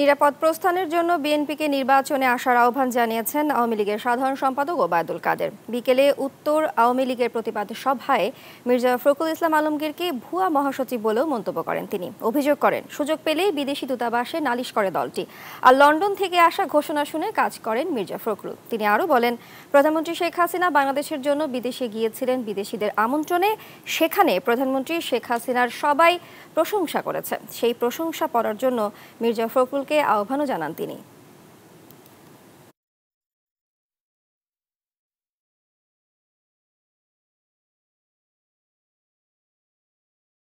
নিরাপদ প্রস্থানের জন্য বিএনপিকে নির্বাচনে আসার আহ্বান জানিয়েছেন আওয়ামী লীগের সাধারণ সম্পাদক ওবায়দুল কাদের বিকেলে উত্তর আওয়ামী লীগের প্রতিবাদ সভায় মির্জা ফখরুল ইসলাম আলমগীরকে ভুয়া মহাসচিব বলেও মন্তব্য করেন তিনি অভিযোগ করেন সুযোগ পেলেই বিদেশি দূতাবাসে নালিশ করে দলটি আর লন্ডন থেকে আসা ঘোষণা শুনে কাজ করেন মির্জা ফখরুল তিনি আরও বলেন প্রধানমন্ত্রী শেখ হাসিনা বাংলাদেশের জন্য বিদেশে গিয়েছিলেন বিদেশিদের আমন্ত্রণে সেখানে প্রধানমন্ত্রী শেখ হাসিনার সবাই প্রশংসা করেছে সেই প্রশংসা পড়ার জন্য মির্জা ফখরুল সকলকে আহ্বানও জানান তিনি